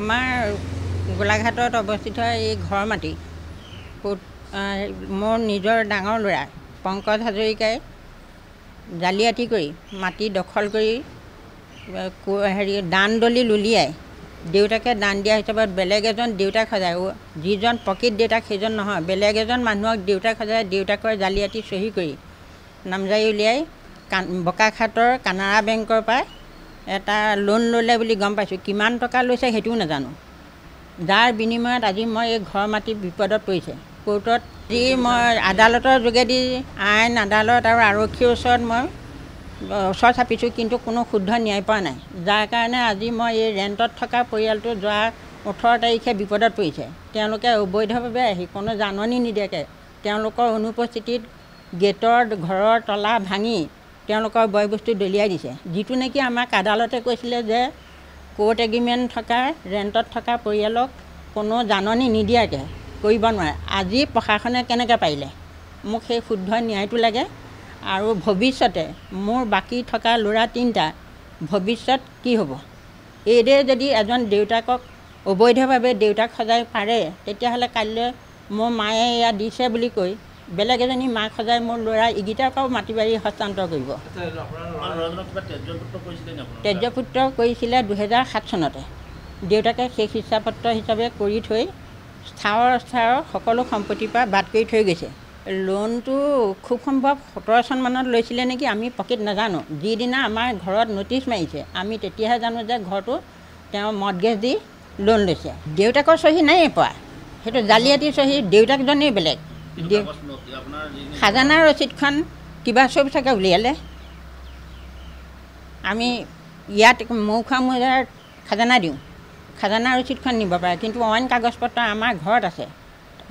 আমাৰ গোলাঘাটত অৱস্থিত এই ঘৰ মাটি মোৰ নিজৰ ডাঙৰ ল'ৰা পংকজ হাজৰিকাই জালিয়াতি কৰি মাটি দখল কৰি হেৰি দান দানদলি উলিয়াই দেউতাকে দান দিয়া হিচাপত বেলেগ এজন দেউতাক সজায় যিজন প্ৰকৃত দেউতাক সেইজন নহয় বেলেগ এজন মানুহক দেউতাক সজায় দেউতাকৰ জালিয়াতি চহী কৰি নামজাৰি উলিয়াই কা বোকাখাটৰ কানাড়া বেংকৰ পৰা এটা লোন ল'লে বুলি গম পাইছোঁ কিমান টকা লৈছে সেইটোও নাজানো যাৰ বিনিময়ত আজি মই এই ঘৰ মাটি বিপদত পৰিছে কোৰ্টত যি মই আদালতৰ যোগেদি আইন আদালত আৰু আৰক্ষীৰ ওচৰত মই ওচৰ চাপিছোঁ কিন্তু কোনো শুদ্ধ ন্যায় পোৱা নাই যাৰ কাৰণে আজি মই এই ৰেণ্টত থকা পৰিয়ালটো যোৱা ওঠৰ তাৰিখে বিপদত পৰিছে তেওঁলোকে অবৈধভাৱে আহি কোনো জাননী নিদিয়াকৈ তেওঁলোকৰ অনুপস্থিতিত গেটৰ ঘৰৰ তলা ভাঙি তেওঁলোকৰ বয় বস্তু দলিয়াই দিছে যিটো নেকি আমাক আদালতে কৈছিলে যে ক'ৰ্ট এগ্ৰিমেণ্ট থকা ৰেণ্টত থকা পৰিয়ালক কোনো জাননী নিদিয়াকৈ কৰিব নোৱাৰে আজি প্ৰশাসনে কেনেকৈ পাৰিলে মোক সেই শুদ্ধ ন্যায়টো লাগে আৰু ভৱিষ্যতে মোৰ বাকী থকা ল'ৰা তিনিটা ভৱিষ্যত কি হ'ব এইদৰে যদি এজন দেউতাকক অবৈধভাৱে দেউতাক সজাই পাৰে তেতিয়াহ'লে কাইলৈ মোৰ মায়ে এয়া দিছে বুলি কৈ বেলেগ এজনী মাক সজাই মোৰ ল'ৰা ইগিটাৰ পৰাও মাটি বাৰী হস্তান্তৰ কৰিব তেজপুত্ৰ কৰিছিলে দুহেজাৰ সাত চনতে দেউতাকে সেই শিক্ষাপত্ৰ হিচাপে কৰি থৈ স্থাৱৰ স্থাৱৰ সকলো সম্পত্তিৰ পৰা বাদ কৰি থৈ গৈছে লোনটো খুব সম্ভৱ সোতৰ চনমানত লৈছিলে নেকি আমি প্ৰকৃত নাজানো যিদিনা আমাৰ ঘৰত নটিচ মাৰিছে আমি তেতিয়াহে জানো যে ঘৰটো তেওঁ মদ গেছ দি লোন লৈছে দেউতাকৰ চহী নাইয়ে পোৱা সেইটো জালিয়াতি চহী দেউতাকজনেই বেলেগ দিয়ে খাজানা ৰচিদখন কিবা চব চাগে উলিয়ালে আমি ইয়াত মৌখোৱা মৌজাৰ খাজানা দিওঁ খাজানা ৰচিদখন নিব পাৰে কিন্তু অইন কাগজ পত্ৰ আমাৰ ঘৰত আছে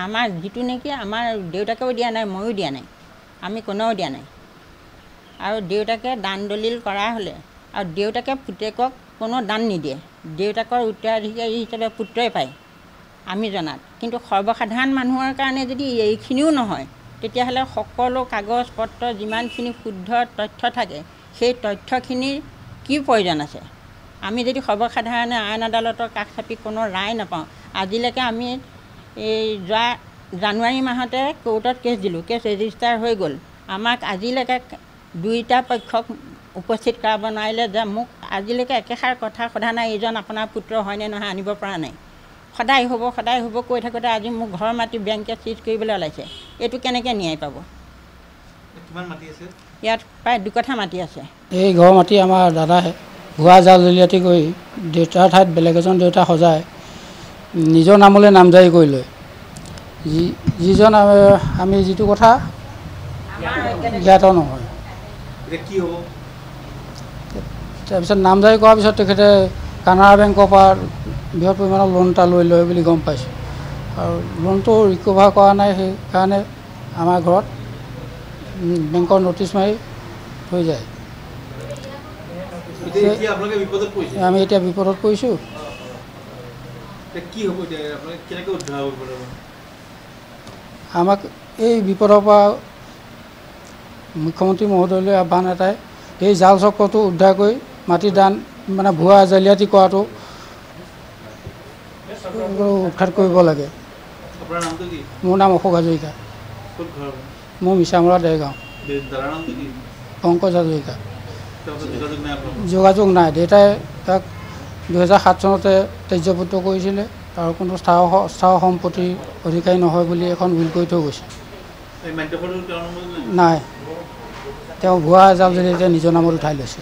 আমাৰ যিটো নেকি আমাৰ দেউতাকেও দিয়া নাই ময়ো দিয়া নাই আমি কোনেও দিয়া নাই আৰু দেউতাকে দান দলিল কৰা হ'লে আৰু দেউতাকে পুতেকক কোনো দান নিদিয়ে দেউতাকৰ উত্তৰাধিকাৰী হিচাপে পুত্ৰই পায় আমি জনাত কিন্তু সৰ্বসাধাৰণ মানুহৰ কাৰণে যদি এইখিনিও নহয় তেতিয়াহ'লে সকলো কাগজ পত্ৰ যিমানখিনি শুদ্ধ তথ্য থাকে সেই তথ্যখিনিৰ কি প্ৰয়োজন আছে আমি যদি সৰ্বসাধাৰণে আইন আদালতৰ কাষ চাপি কোনো ৰায় নাপাওঁ আজিলৈকে আমি এই যোৱা জানুৱাৰী মাহতে কোৰ্টত কেছ দিলোঁ কেছ ৰেজিষ্টাৰ হৈ গ'ল আমাক আজিলৈকে দুয়োটা পক্ষক উপস্থিত কৰাব নোৱাৰিলে যে মোক আজিলৈকে একেষাৰ কথা সোধা নাই এইজন আপোনাৰ পুত্ৰ হয়নে নহয় আনিব পৰা নাই সদায় হ'ব সদায় হ'ব কৈ থাকোঁতে আজি মোক ঘৰৰ মাটি বেংকে চিজ কৰিবলৈ ওলাইছে এইটো কেনেকৈ ন্যায় পাব ইয়াত প্ৰায় দুকঠা মাটি আছে এই ঘৰ মাটি আমাৰ দাদাই ভুৱা জাল জলিয়াতি কৰি দেউতাৰ ঠাইত বেলেগ এজন দেউতা সজাই নিজৰ নামলৈ নামজাৰি কৰি লৈ যিজন আমি যিটো কথা জ্ঞাত নহয় তাৰপিছত নামজাৰি কৰাৰ পিছত তেখেতে কানাড়া বেংকৰ পৰা বৃহৎ পৰিমাণৰ লোন এটা লৈ লয় বুলি গম পাইছোঁ আৰু লোনটো ৰিকভাৰ কৰা নাই সেইকাৰণে আমাৰ ঘৰত বেংকৰ নটিচ মাৰি থৈ যায় আমি এতিয়া বিপদত পৰিছোঁ আমাক এই বিপদৰ পৰা মুখ্যমন্ত্ৰী মহোদয়লৈ আহ্বান এটাই এই জাল চক্ৰটো উদ্ধাৰ কৰি মাটি দান মানে ভুৱা জালিয়াতি কৰাটো উৎখাত কৰিব লাগে মোৰ নাম অশোক হাজৰিকা মোৰ মিছামৰা দেৰগাঁও পংকজ হাজৰিকা যোগাযোগ নাই দেউতাই তাক দুহেজাৰ সাত চনতে তেজ্যপুত্ৰ কৰিছিলে আৰু কোনো স্থায়ী স্থায়ী সম্পত্তিৰ অধিকাৰী নহয় বুলি এখন বিল কৰি থৈ গৈছে নাই তেওঁ ভুৱা এজাল যদি এতিয়া নিজৰ নামত উঠাই লৈছে